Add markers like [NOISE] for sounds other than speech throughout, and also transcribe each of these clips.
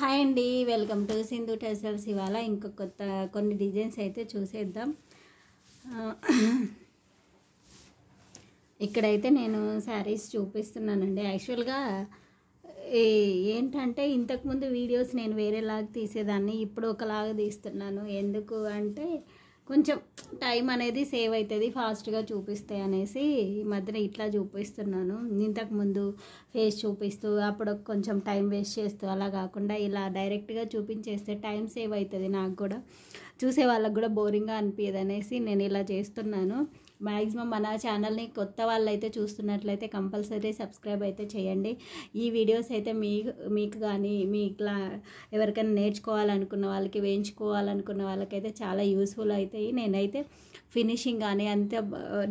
hi అండి welcome to Sindhu tassels ఇవాళ ఇంకా కొత్త కొన్ని డిజైన్స్ అయితే చూసేద్దాం ఇక్కడైతే నేను శారీస్ చూపిస్తున్నానండి యాక్చువల్గా ఏంటంటే ఇంతకుముందు వీడియోస్ నేను వేరేలాగా తీసేదాన్ని ఇప్పుడు ఒకలాగా తీస్తున్నాను ఎందుకు అంటే కొంచెం టైం అనేది సేవ్ అవుతుంది ఫాస్ట్గా చూపిస్తాయి అనేసి ఈ మధ్యన ఇట్లా చూపిస్తున్నాను ఇంతకుముందు ఫేస్ చూపిస్తూ అప్పుడు కొంచెం టైం వేస్ట్ చేస్తూ అలా కాకుండా ఇలా డైరెక్ట్గా చూపించేస్తే టైం సేవ్ అవుతుంది నాకు కూడా చూసే వాళ్ళకు కూడా బోరింగ్గా అనిపించదు అనేసి నేను ఇలా చేస్తున్నాను మ్యాక్సిమం మన ఛానల్ని కొత్త వాళ్ళైతే చూస్తున్నట్లయితే కంపల్సరీ సబ్స్క్రైబ్ అయితే చేయండి ఈ వీడియోస్ అయితే మీ మీకు కానీ మీ ఇట్లా ఎవరికైనా నేర్చుకోవాలనుకున్న వాళ్ళకి వేయించుకోవాలనుకున్న వాళ్ళకైతే చాలా యూస్ఫుల్ అవుతాయి నేనైతే ఫినిషింగ్ కానీ అంత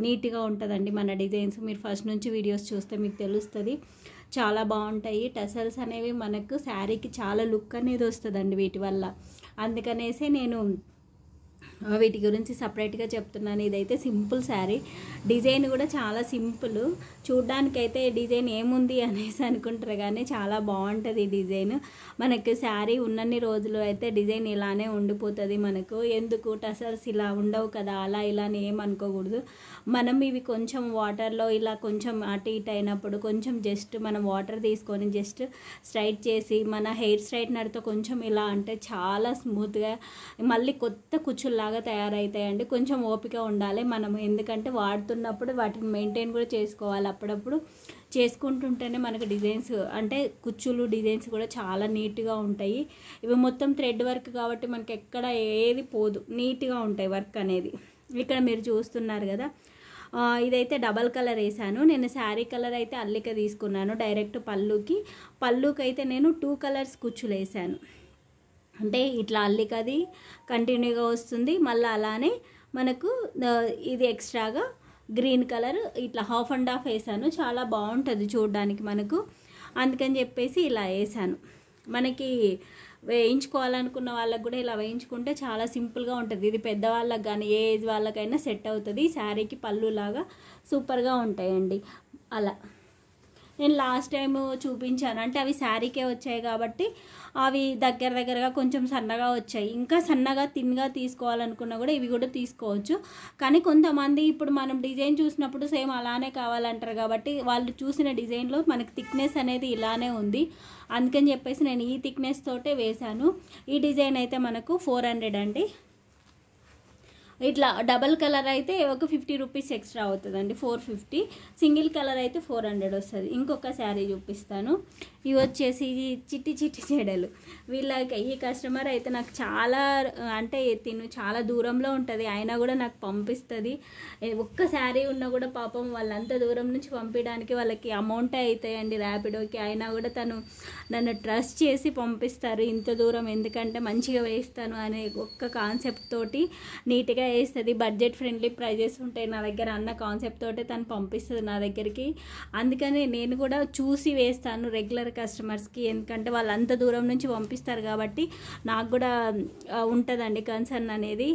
నీట్గా ఉంటుందండి మన డిజైన్స్ మీరు ఫస్ట్ నుంచి వీడియోస్ చూస్తే మీకు తెలుస్తుంది చాలా బాగుంటాయి టసల్స్ అనేవి మనకు శారీకి చాలా లుక్ అనేది వస్తుందండి వీటి వల్ల అందుకనేసి నేను వీటి గురించి సపరేట్గా చెప్తున్నాను ఇదైతే సింపుల్ శారీ డిజైన్ కూడా చాలా సింపుల్ చూడ్డానికైతే డిజైన్ ఏముంది అనేసి అనుకుంటారు కానీ చాలా బాగుంటుంది ఈ డిజైన్ మనకు శారీ ఉన్నన్ని రోజులు అయితే డిజైన్ ఇలానే ఉండిపోతుంది మనకు ఎందుకు టసర్స్ ఇలా ఉండవు కదా అలా ఇలా ఏమనుకోకూడదు మనం ఇవి కొంచెం వాటర్లో ఇలా కొంచెం అటు ఇటు అయినప్పుడు కొంచెం జస్ట్ మనం వాటర్ తీసుకొని జస్ట్ స్ట్రైట్ చేసి మన హెయిర్ స్ట్రైట్నర్తో కొంచెం ఇలా అంటే చాలా స్మూత్గా మళ్ళీ కొత్త కూర్చుల్లా బాగా తయారవుతాయండి కొంచెం ఓపిక ఉండాలి మనం ఎందుకంటే వాడుతున్నప్పుడు వాటిని మెయింటైన్ కూడా చేసుకోవాలి అప్పుడప్పుడు చేసుకుంటుంటేనే మనకు డిజైన్స్ అంటే కుచ్చులు డిజైన్స్ కూడా చాలా నీట్గా ఉంటాయి ఇవి మొత్తం థ్రెడ్ వర్క్ కాబట్టి మనకి ఎక్కడ ఏది పోదు నీట్గా ఉంటాయి వర్క్ అనేది ఇక్కడ మీరు చూస్తున్నారు కదా ఇదైతే డబల్ కలర్ వేసాను నేను శారీ కలర్ అయితే అల్లిక తీసుకున్నాను డైరెక్ట్ పళ్ళుకి పళ్ళుకి అయితే నేను టూ కలర్స్ కుచ్చులు వేసాను అంటే ఇట్లా అల్లిక అది కంటిన్యూగా వస్తుంది మళ్ళీ అలానే మనకు ఇది ఎక్స్ట్రాగా గ్రీన్ కలర్ ఇట్లా హాఫ్ అండ్ హాఫ్ వేసాను చాలా బాగుంటుంది చూడడానికి మనకు అందుకని చెప్పేసి ఇలా వేసాను మనకి వేయించుకోవాలనుకున్న వాళ్ళకు కూడా ఇలా వేయించుకుంటే చాలా సింపుల్గా ఉంటుంది ఇది పెద్దవాళ్ళకి కానీ ఏ ఏజ్ వాళ్ళకైనా సెట్ అవుతుంది శారీకి పళ్ళు లాగా సూపర్గా ఉంటాయండి అలా నేను లాస్ట్ టైం చూపించాను అంటే అవి శారీకే వచ్చాయి కాబట్టి అవి దగ్గర దగ్గరగా కొంచెం సన్నగా వచ్చాయి ఇంకా సన్నగా తిన్గా తీసుకోవాలనుకున్నా కూడా ఇవి కూడా తీసుకోవచ్చు కానీ కొంతమంది ఇప్పుడు మనం డిజైన్ చూసినప్పుడు సేమ్ అలానే కావాలంటారు కాబట్టి వాళ్ళు చూసిన డిజైన్లో మనకి థిక్నెస్ అనేది ఇలానే ఉంది అందుకని చెప్పేసి నేను ఈ థిక్నెస్ తోటే వేశాను ఈ డిజైన్ అయితే మనకు ఫోర్ హండ్రెడ్ అండి ఇట్లా డబల్ కలర్ అయితే ఒక ఫిఫ్టీ రూపీస్ ఎక్స్ట్రా అవుతుందండి ఫోర్ ఫిఫ్టీ సింగిల్ కలర్ అయితే ఫోర్ హండ్రెడ్ వస్తుంది ఇంకొక శారీ చూపిస్తాను ఇవి వచ్చేసి చిట్టి చిట్టి చెడలు వీళ్ళకి ఈ కస్టమర్ అయితే నాకు చాలా అంటే తిను చాలా దూరంలో ఉంటుంది అయినా కూడా నాకు పంపిస్తుంది ఒక్క శారీ ఉన్నా కూడా పాపం వాళ్ళంత దూరం నుంచి పంపించడానికి వాళ్ళకి అమౌంట్ అవుతాయండి ర్యాపిడోకి అయినా కూడా తను నన్ను ట్రస్ట్ చేసి పంపిస్తారు ఇంత దూరం ఎందుకంటే మంచిగా వేయిస్తాను అనే ఒక్క కాన్సెప్ట్ తోటి నీట్గా వేస్తుంది బడ్జెట్ ఫ్రెండ్లీ ప్రైజెస్ ఉంటాయి నా దగ్గర అన్న కాన్సెప్ట్ తోటే తను పంపిస్తుంది నా దగ్గరికి అందుకని నేను కూడా చూసి వేస్తాను రెగ్యులర్ కస్టమర్స్కి ఎందుకంటే వాళ్ళు అంత దూరం నుంచి పంపిస్తారు కాబట్టి నాకు కూడా ఉంటుందండి కన్సర్న్ అనేది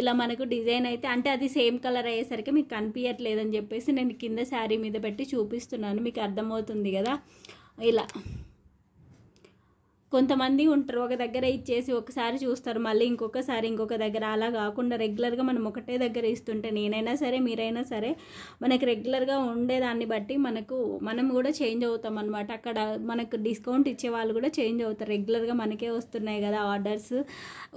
ఇలా మనకు డిజైన్ అయితే అంటే అది సేమ్ కలర్ అయ్యేసరికి మీకు కనిపించట్లేదని చెప్పేసి నేను కింద శారీ మీద పెట్టి చూపిస్తున్నాను మీకు అర్థమవుతుంది కదా ఇలా కొంతమంది ఉంటారు ఒక దగ్గర ఇచ్చేసి ఒకసారి చూస్తారు మళ్ళీ ఇంకొకసారి ఇంకొక దగ్గర అలా కాకుండా రెగ్యులర్గా మనం ఒకటే దగ్గర ఇస్తుంటే నేనైనా సరే మీరైనా సరే మనకి రెగ్యులర్గా ఉండేదాన్ని బట్టి మనకు మనం కూడా చేంజ్ అవుతాం అనమాట అక్కడ మనకు డిస్కౌంట్ ఇచ్చే వాళ్ళు కూడా చేంజ్ అవుతారు రెగ్యులర్గా మనకే వస్తున్నాయి కదా ఆర్డర్స్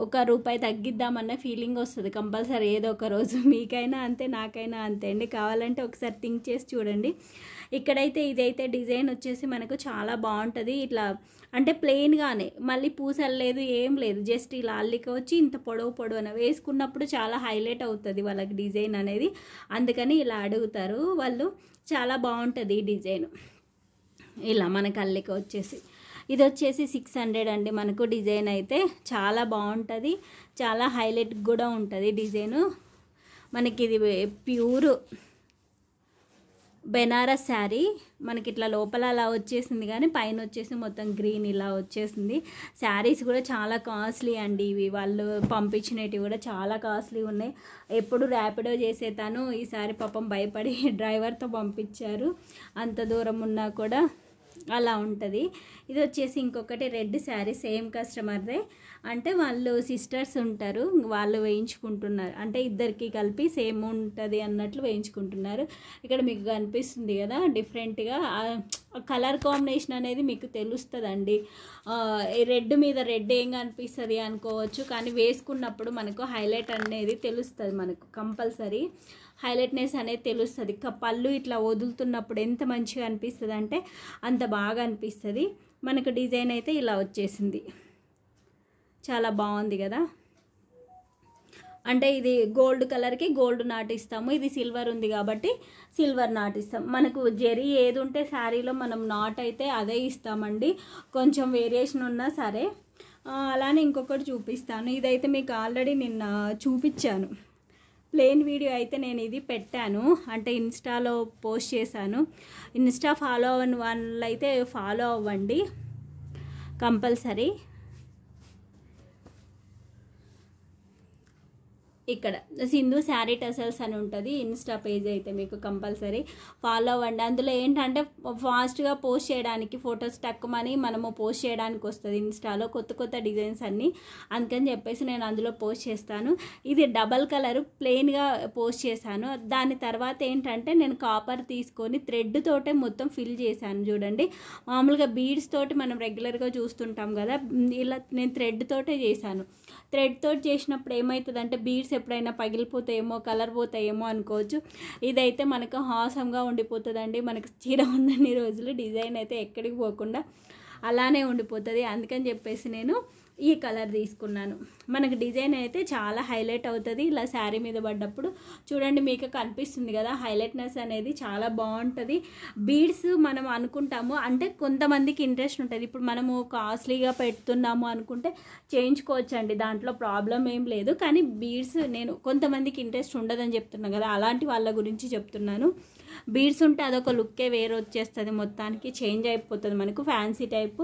ఒక రూపాయి తగ్గిద్దామన్న ఫీలింగ్ వస్తుంది కంపల్సరీ ఏదో ఒక రోజు [LAUGHS] మీకైనా అంతే నాకైనా అంతే అండి కావాలంటే ఒకసారి థింక్ చేసి చూడండి ఇక్కడైతే ఇదైతే డిజైన్ వచ్చేసి మనకు చాలా బాగుంటుంది ఇట్లా అంటే ప్లెయిన్గా ఇలానే మళ్ళీ పూసలేదు ఏం లేదు జస్ట్ ఇలా అల్లిక వచ్చి ఇంత పొడవు పొడవు అని వేసుకున్నప్పుడు చాలా హైలైట్ అవుతుంది వాళ్ళకి డిజైన్ అనేది అందుకని ఇలా అడుగుతారు వాళ్ళు చాలా బాగుంటుంది ఈ డిజైన్ ఇలా మనకు అల్లిక వచ్చేసి ఇది వచ్చేసి సిక్స్ హండ్రెడ్ అండి మనకు డిజైన్ అయితే చాలా బాగుంటుంది చాలా హైలైట్ కూడా ఉంటుంది డిజైను మనకి ఇది ప్యూర్ బెనారస్ శారీ మనకి ఇట్లా లోపల అలా వచ్చేసింది కానీ పైన వచ్చేసి మొత్తం గ్రీన్ ఇలా వచ్చేసింది శారీస్ కూడా చాలా కాస్ట్లీ అండి ఇవి వాళ్ళు పంపించినవి కూడా చాలా కాస్ట్లీ ఉన్నాయి ఎప్పుడు ర్యాపిడో చేసేతాను ఈసారి పాపం భయపడి [LAUGHS] డ్రైవర్తో పంపించారు అంత దూరం ఉన్నా కూడా అలా ఉంటుంది ఇది వచ్చేసి ఇంకొకటి రెడ్ శారీ సేమ్ కస్టమర్దే అంటే వాళ్ళు సిస్టర్స్ ఉంటారు వాళ్ళు వేయించుకుంటున్నారు అంటే ఇద్దరికి కలిపి సేమ్ ఉంటుంది అన్నట్లు వేయించుకుంటున్నారు ఇక్కడ మీకు కనిపిస్తుంది కదా డిఫరెంట్గా కలర్ కాంబినేషన్ అనేది మీకు తెలుస్తుందండి రెడ్ మీద రెడ్ ఏం కనిపిస్తుంది అనుకోవచ్చు కానీ వేసుకున్నప్పుడు మనకు హైలైట్ అనేది తెలుస్తుంది మనకు కంపల్సరీ హైలైట్నెస్ అనేది తెలుస్తుంది పళ్ళు ఇట్లా వదులుతున్నప్పుడు ఎంత మంచిగా అనిపిస్తుంది అంటే అంత బాగా అనిపిస్తుంది మనకు డిజైన్ అయితే ఇలా వచ్చేసింది చాలా బాగుంది కదా అంటే ఇది గోల్డ్ కలర్కి గోల్డ్ నాటిస్తాము ఇది సిల్వర్ ఉంది కాబట్టి సిల్వర్ నాటిస్తాం మనకు జరీ ఏది ఉంటే శారీలో మనం నాట్ అయితే అదే ఇస్తామండి కొంచెం వేరియేషన్ ఉన్నా సరే అలానే ఇంకొకటి చూపిస్తాను ఇదైతే మీకు ఆల్రెడీ నిన్న చూపించాను ప్లెయిన్ వీడియో అయితే నేను ఇది పెట్టాను అంటే ఇన్స్టాలో పోస్ట్ చేశాను ఇన్స్టా ఫాలో అవ్వని వాళ్ళైతే ఫాలో అవ్వండి కంపల్సరీ ఇక్కడ సింధు శారీ టెసల్స్ అని ఉంటుంది ఇన్స్టా పేజ్ అయితే మీకు కంపల్సరీ ఫాలో అవ్వండి అందులో ఏంటంటే ఫాస్ట్గా పోస్ట్ చేయడానికి ఫొటోస్ తక్కువని మనము పోస్ట్ చేయడానికి వస్తుంది ఇన్స్టాలో కొత్త కొత్త డిజైన్స్ అన్నీ అందుకని చెప్పేసి నేను అందులో పోస్ట్ చేస్తాను ఇది డబల్ కలర్ ప్లెయిన్గా పోస్ట్ చేశాను దాని తర్వాత ఏంటంటే నేను కాపర్ తీసుకొని థ్రెడ్ తోటే మొత్తం ఫిల్ చేశాను చూడండి మామూలుగా బీడ్స్ తోటి మనం రెగ్యులర్గా చూస్తుంటాం కదా ఇలా నేను థ్రెడ్ తోటే చేశాను థ్రెడ్ తోటి చేసినప్పుడు ఏమవుతుందంటే బీడ్స్ ఎప్పుడైనా పగిలిపోతాయేమో కలర్ పోతాయేమో అనుకోవచ్చు ఇదైతే మనకు హాసంగా ఉండిపోతుందండి మనకు చీర ఉందని రోజులు డిజైన్ అయితే ఎక్కడికి పోకుండా అలానే ఉండిపోతుంది అందుకని చెప్పేసి నేను ఈ కలర్ తీసుకున్నాను మనకు డిజైన్ అయితే చాలా హైలైట్ అవుతుంది ఇలా శారీ మీద పడ్డప్పుడు చూడండి మీకు కనిపిస్తుంది కదా హైలైట్నెస్ అనేది చాలా బాగుంటుంది బీడ్స్ మనం అనుకుంటాము అంటే కొంతమందికి ఇంట్రెస్ట్ ఉంటుంది ఇప్పుడు మనము కాస్ట్లీగా పెడుతున్నాము అనుకుంటే చేయించుకోవచ్చండి దాంట్లో ప్రాబ్లం ఏం లేదు కానీ బీడ్స్ నేను కొంతమందికి ఇంట్రెస్ట్ ఉండదని చెప్తున్నాను కదా అలాంటి వాళ్ళ గురించి చెప్తున్నాను బీడ్స్ ఉంటే అదొక లుక్కే వేరు వచ్చేస్తుంది మొత్తానికి చేంజ్ అయిపోతుంది మనకు ఫ్యాన్సీ టైపు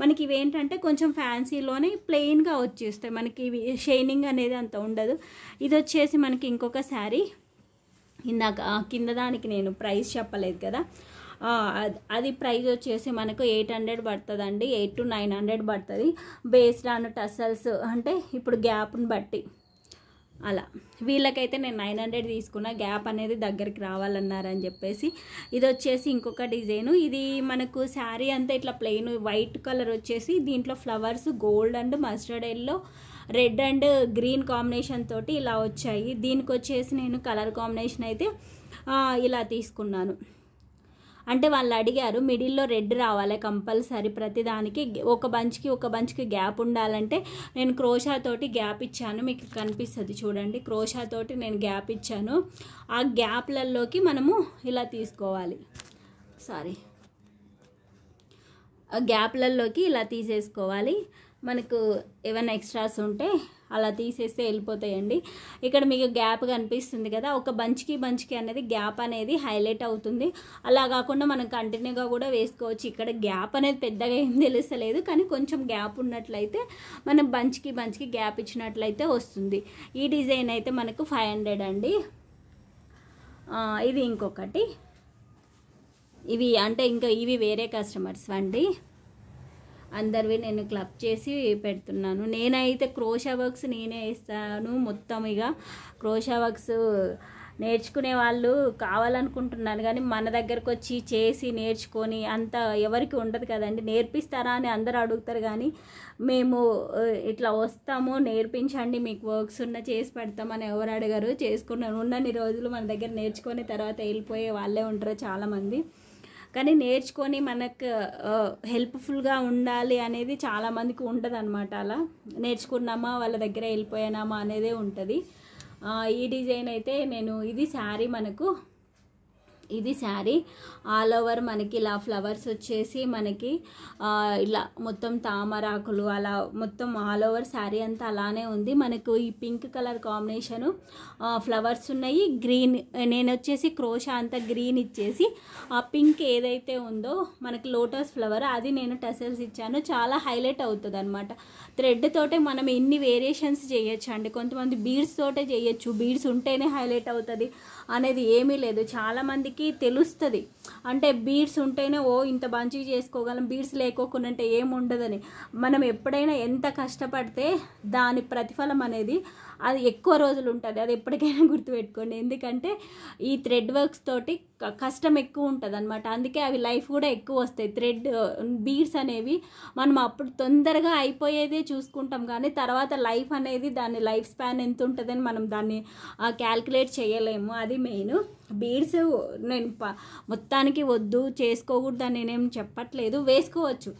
మనకి ఇవేంటంటే కొంచెం ఫ్యాన్సీలోనే ప్లెయిన్గా వచ్చేస్తాయి మనకి ఇవి షైనింగ్ అనేది అంత ఉండదు ఇది వచ్చేసి మనకి ఇంకొక శారీ ఇందాక కింద దానికి నేను ప్రైస్ చెప్పలేదు కదా అది ప్రైస్ వచ్చేసి మనకు ఎయిట్ హండ్రెడ్ పడుతుందండి ఎయిట్ టు నైన్ హండ్రెడ్ పడుతుంది బేస్డ్ ఆన్ టసల్స్ అంటే ఇప్పుడు గ్యాప్ని బట్టి అలా వీళ్ళకైతే నేను నైన్ హండ్రెడ్ తీసుకున్న గ్యాప్ అనేది దగ్గరికి రావాలన్నారని చెప్పేసి ఇది వచ్చేసి ఇంకొక డిజైను ఇది మనకు శారీ అంతా ఇట్లా ప్లెయిన్ వైట్ కలర్ వచ్చేసి దీంట్లో flowers gold and mustard yellow red and green combination తోటి ఇలా వచ్చాయి దీనికి వచ్చేసి నేను కలర్ కాంబినేషన్ అయితే ఇలా తీసుకున్నాను అంటే వాళ్ళు అడిగారు మిడిల్లో రెడ్ రావాలి కంపల్సరీ ప్రతిదానికి ఒక బంచ్కి ఒక బంచ్కి గ్యాప్ ఉండాలంటే నేను క్రోషా తోటి గ్యాప్ ఇచ్చాను మీకు కనిపిస్తుంది చూడండి క్రోషా తోటి నేను గ్యాప్ ఇచ్చాను ఆ గ్యాప్లలోకి మనము ఇలా తీసుకోవాలి సారీ గ్యాప్లలోకి ఇలా తీసేసుకోవాలి మనకు ఏమైనా ఎక్స్ట్రాస్ ఉంటే అలా తీసేస్తే వెళ్ళిపోతాయండి ఇక్కడ మీకు గ్యాప్ కనిపిస్తుంది కదా ఒక బంచ్కి బంచ్కి అనేది గ్యాప్ అనేది హైలైట్ అవుతుంది అలా కాకుండా మనం కంటిన్యూగా కూడా వేసుకోవచ్చు ఇక్కడ గ్యాప్ అనేది పెద్దగా ఏం తెలుస్తలేదు కానీ కొంచెం గ్యాప్ ఉన్నట్లయితే మనం బంచ్కి బంచ్కి గ్యాప్ ఇచ్చినట్లయితే వస్తుంది ఈ డిజైన్ అయితే మనకు ఫైవ్ హండ్రెడ్ అండి ఇది ఇంకొకటి ఇవి అంటే ఇంకా ఇవి వేరే కస్టమర్స్ అండి అందరివి నేను క్లబ్ చేసి పెడుతున్నాను నేనైతే క్రోషా వర్క్స్ నేనే ఇస్తాను మొత్తం ఇక క్రోషా వర్క్స్ నేర్చుకునే వాళ్ళు కావాలనుకుంటున్నాను కానీ మన దగ్గరకు వచ్చి చేసి నేర్చుకొని అంత ఎవరికి ఉండదు కదండి నేర్పిస్తారా అని అందరు అడుగుతారు కానీ మేము ఇట్లా వస్తాము నేర్పించండి మీకు వర్క్స్ ఉన్న చేసి పెడతామని ఎవరు అడగరు చేసుకున్న ఉన్నన్ని రోజులు మన దగ్గర నేర్చుకొని తర్వాత వెళ్ళిపోయే వాళ్ళే ఉంటారు చాలామంది కానీ నేర్చుకొని మనకు హెల్ప్ఫుల్గా ఉండాలి అనేది చాలామందికి ఉండదు అనమాట అలా నేర్చుకున్నామా వాళ్ళ దగ్గర వెళ్ళిపోయానామా అనేదే ఉంటుంది ఈ డిజైన్ అయితే నేను ఇది శారీ మనకు ఇది శారీ ఆల్ ఓవర్ మనకి ఇలా ఫ్లవర్స్ వచ్చేసి మనకి ఇలా మొత్తం తామరాకులు అలా మొత్తం ఆల్ ఓవర్ శారీ అంతా అలానే ఉంది మనకు ఈ పింక్ కలర్ కాంబినేషను ఫ్లవర్స్ ఉన్నాయి గ్రీన్ నేను వచ్చేసి క్రోషా అంతా గ్రీన్ ఇచ్చేసి ఆ పింక్ ఏదైతే ఉందో మనకి లోటస్ ఫ్లవర్ అది నేను టసల్స్ ఇచ్చాను చాలా హైలైట్ అవుతుంది అనమాట థ్రెడ్ తోటే మనం ఎన్ని వేరియేషన్స్ చేయొచ్చు అండి కొంతమంది బీడ్స్ తోటే చేయొచ్చు బీడ్స్ ఉంటేనే హైలైట్ అవుతుంది అనేది ఏమీ లేదు చాలామందికి మనకి తెలుస్తుంది అంటే బీడ్స్ ఉంటేనే ఓ ఇంత మంచిగా చేసుకోగలం బీడ్స్ లేకోకుండా అంటే ఏముండదని మనం ఎప్పుడైనా ఎంత కష్టపడితే దాని ప్రతిఫలం అనేది అది ఎక్కువ రోజులు ఉంటుంది అది ఎప్పటికైనా [LAUGHS] గుర్తుపెట్టుకోండి ఎందుకంటే ఈ థ్రెడ్ వర్క్స్ తోటి కష్టం ఎక్కువ ఉంటుంది అనమాట అందుకే అవి లైఫ్ కూడా ఎక్కువ వస్తాయి థ్రెడ్ బీడ్స్ అనేవి మనం అప్పుడు తొందరగా అయిపోయేదే చూసుకుంటాం కానీ తర్వాత లైఫ్ అనేది దాని లైఫ్ స్పాన్ ఎంత ఉంటుందని మనం దాన్ని క్యాల్కులేట్ చేయలేము అది మెయిన్ బీడ్స్ నేను మొత్తానికి వద్దు చేసుకోకూడదు నేనేం చెప్పట్లేదు వేసుకోవచ్చు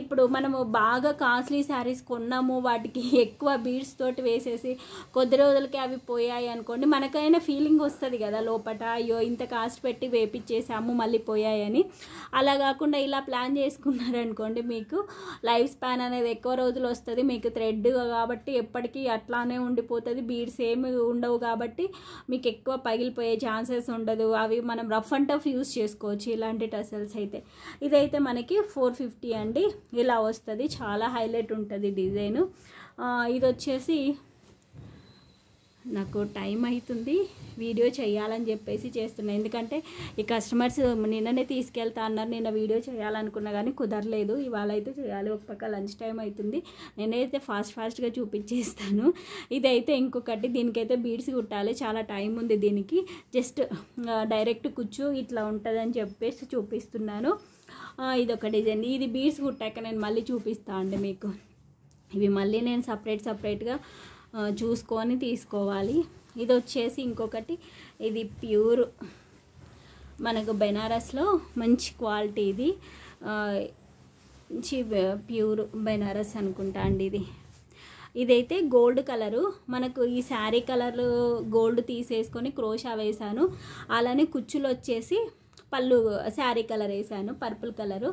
ఇప్పుడు మనము బాగా కాస్ట్లీ శారీస్ కొన్నాము వాటికి ఎక్కువ బీడ్స్ తోటి వేసేసి కొద్ది రోజులకి అవి పోయాయి అనుకోండి మనకైనా ఫీలింగ్ వస్తుంది కదా లోపల అయ్యో ఇంత కాస్ట్ పెట్టి వేపించేసాము మళ్ళీ పోయాయని అలా కాకుండా ఇలా ప్లాన్ చేసుకున్నారనుకోండి మీకు లైఫ్ స్పాన్ అనేది ఎక్కువ రోజులు వస్తుంది మీకు థ్రెడ్ కాబట్టి ఎప్పటికీ అట్లానే ఉండిపోతుంది బీడ్స్ ఏమి ఉండవు కాబట్టి మీకు ఎక్కువ పగిలిపోయే ఛాన్సెస్ ఉండదు అవి మనం రఫ్ అండ్ టఫ్ యూస్ చేసుకోవచ్చు ఇలాంటి టసల్స్ అయితే ఇదైతే మనకి ఫోర్ ఫిఫ్టీ అండి ఇలా వస్తుంది చాలా హైలైట్ ఉంటుంది డిజైన్ ఇది వచ్చేసి నాకు టైం అవుతుంది వీడియో చేయాలని చెప్పేసి చేస్తున్నాను ఎందుకంటే ఈ కస్టమర్స్ నిన్ననే తీసుకెళ్తా అన్నారు నిన్న వీడియో చేయాలనుకున్నా కానీ కుదరలేదు ఇవాళ అయితే చేయాలి ఒక పక్క లంచ్ టైం అవుతుంది నేనైతే ఫాస్ట్ ఫాస్ట్గా చూపించేస్తాను ఇదైతే ఇంకొకటి దీనికైతే బీడ్స్ కుట్టాలి చాలా టైం ఉంది దీనికి జస్ట్ డైరెక్ట్ కూర్చో ఇట్లా ఉంటుందని చెప్పేసి చూపిస్తున్నాను ఇదొక డిజైన్ ఇది బీడ్స్ కుట్టాక నేను మళ్ళీ చూపిస్తా అండి మీకు ఇవి మళ్ళీ నేను సపరేట్ సపరేట్గా చూసుకొని తీసుకోవాలి ఇది వచ్చేసి ఇంకొకటి ఇది ప్యూర్ మనకు బెనారస్లో మంచి క్వాలిటీ ఇది మంచి ప్యూర్ బెనారస్ అనుకుంటా అండి ఇది ఇదైతే గోల్డ్ కలరు మనకు ఈ శారీ కలర్ గోల్డ్ తీసేసుకొని క్రోషా వేశాను అలానే కుచ్చులు వచ్చేసి పళ్ళు శారీ కలర్ వేసాను పర్పుల్ కలరు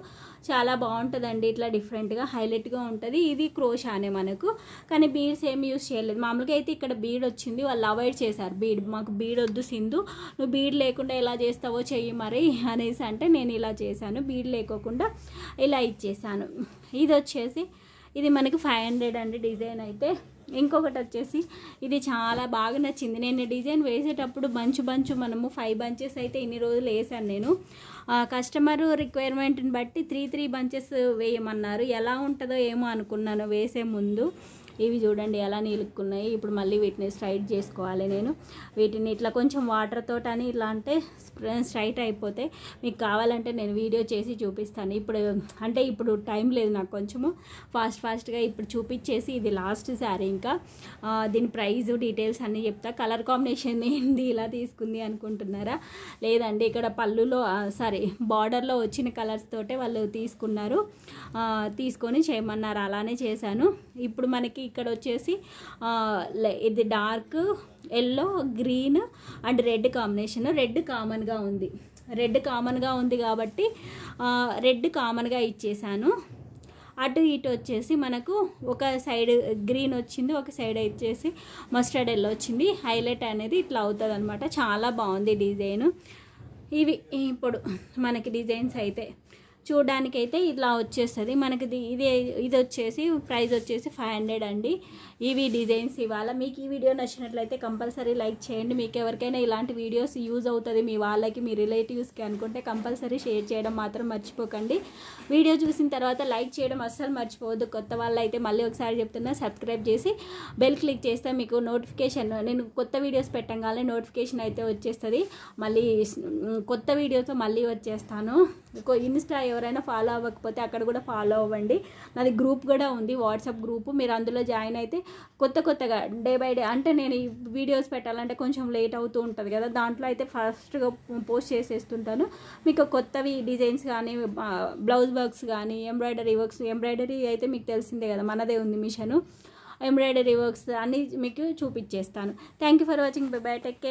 చాలా బాగుంటుందండి ఇట్లా డిఫరెంట్గా హైలైట్గా ఉంటుంది ఇది క్రోషానే మనకు కానీ బీడ్స్ ఏమి యూస్ చేయలేదు మామూలుగా అయితే ఇక్కడ బీడ్ వచ్చింది వాళ్ళు అవాయిడ్ చేశారు బీడ్ మాకు బీడ్ వద్దు సింధు నువ్వు బీడ్ లేకుండా ఎలా చేస్తావో చెయ్యి మరి అనేసి అంటే నేను ఇలా చేశాను బీడ్ లేకోకుండా ఇలా ఇచ్చేసాను ఇది వచ్చేసి ఇది మనకి ఫైవ్ హండ్రెడ్ అండి డిజైన్ అయితే ఇంకొకటి వచ్చేసి ఇది చాలా బాగా నచ్చింది నేను డిజైన్ వేసేటప్పుడు బంచు బంచు మనము ఫైవ్ బంచెస్ అయితే ఇన్ని రోజులు వేసాను నేను కస్టమర్ రిక్వైర్మెంట్ని బట్టి త్రీ త్రీ బంచెస్ వేయమన్నారు ఎలా ఉంటుందో ఏమో అనుకున్నాను వేసే ముందు ఇవి చూడండి ఎలా నిలుక్కున్నాయి ఇప్పుడు మళ్ళీ వీటిని స్ట్రైట్ చేసుకోవాలి నేను వీటిని ఇట్లా కొంచెం వాటర్ అని ఇట్లా అంటే స్ట్రైట్ అయిపోతే మీకు కావాలంటే నేను వీడియో చేసి చూపిస్తాను ఇప్పుడు అంటే ఇప్పుడు టైం లేదు నాకు కొంచెము ఫాస్ట్ ఫాస్ట్గా ఇప్పుడు చూపించేసి ఇది లాస్ట్ శారీ ఇంకా దీని ప్రైస్ డీటెయిల్స్ అన్నీ చెప్తా కలర్ కాంబినేషన్ ఏంది ఇలా తీసుకుంది అనుకుంటున్నారా లేదండి ఇక్కడ పళ్ళులో సారీ బార్డర్లో వచ్చిన కలర్స్ తోటే వాళ్ళు తీసుకున్నారు తీసుకొని చేయమన్నారు అలానే చేశాను ఇప్పుడు మనకి ఇక్కడ వచ్చేసి ఇది dark yellow green and red combination red కామన్గా ఉంది రెడ్ కామన్గా ఉంది కాబట్టి రెడ్ కామన్గా ఇచ్చేసాను అటు ఇటు వచ్చేసి మనకు ఒక సైడ్ గ్రీన్ వచ్చింది ఒక సైడ్ వచ్చేసి మస్టర్డ్ ఎల్లో వచ్చింది హైలైట్ అనేది ఇట్లా అవుతుంది అనమాట చాలా బాగుంది డిజైన్ ఇవి ఇప్పుడు మనకి డిజైన్స్ అయితే చూడడానికి అయితే ఇలా వచ్చేస్తుంది మనకి ఇది ఇది వచ్చేసి ప్రైస్ వచ్చేసి ఫైవ్ హండ్రెడ్ అండి ఇవి డిజైన్స్ ఇవాళ మీకు ఈ వీడియో నచ్చినట్లయితే కంపల్సరీ లైక్ చేయండి మీకు ఎవరికైనా ఇలాంటి వీడియోస్ యూజ్ అవుతుంది మీ వాళ్ళకి మీ రిలేటివ్స్కి అనుకుంటే కంపల్సరీ షేర్ చేయడం మాత్రం మర్చిపోకండి వీడియో చూసిన తర్వాత లైక్ చేయడం అస్సలు మర్చిపోవద్దు కొత్త వాళ్ళు అయితే మళ్ళీ ఒకసారి చెప్తున్నా సబ్స్క్రైబ్ చేసి బెల్ క్లిక్ చేస్తే మీకు నోటిఫికేషన్ నేను కొత్త వీడియోస్ పెట్టంగానే నోటిఫికేషన్ అయితే వచ్చేస్తుంది మళ్ళీ కొత్త వీడియోతో మళ్ళీ వచ్చేస్తాను ఇన్స్టా ఎవరైనా ఫాలో అవ్వకపోతే అక్కడ కూడా ఫాలో అవ్వండి నాది గ్రూప్ కూడా ఉంది వాట్సాప్ గ్రూప్ మీరు అందులో జాయిన్ అయితే కొత్త కొత్తగా డే బై డే అంటే నేను ఈ వీడియోస్ పెట్టాలంటే కొంచెం లేట్ అవుతూ ఉంటుంది కదా దాంట్లో అయితే ఫస్ట్గా పోస్ట్ చేసేస్తుంటాను మీకు కొత్తవి డిజైన్స్ కానీ బ్లౌజ్ వర్క్స్ కానీ ఎంబ్రాయిడరీ వర్క్స్ ఎంబ్రాయిడరీ అయితే మీకు తెలిసిందే కదా మనదే ఉంది మిషను ఎంబ్రాయిడరీ వర్క్స్ అన్నీ మీకు చూపించేస్తాను thank you for watching bye bye tech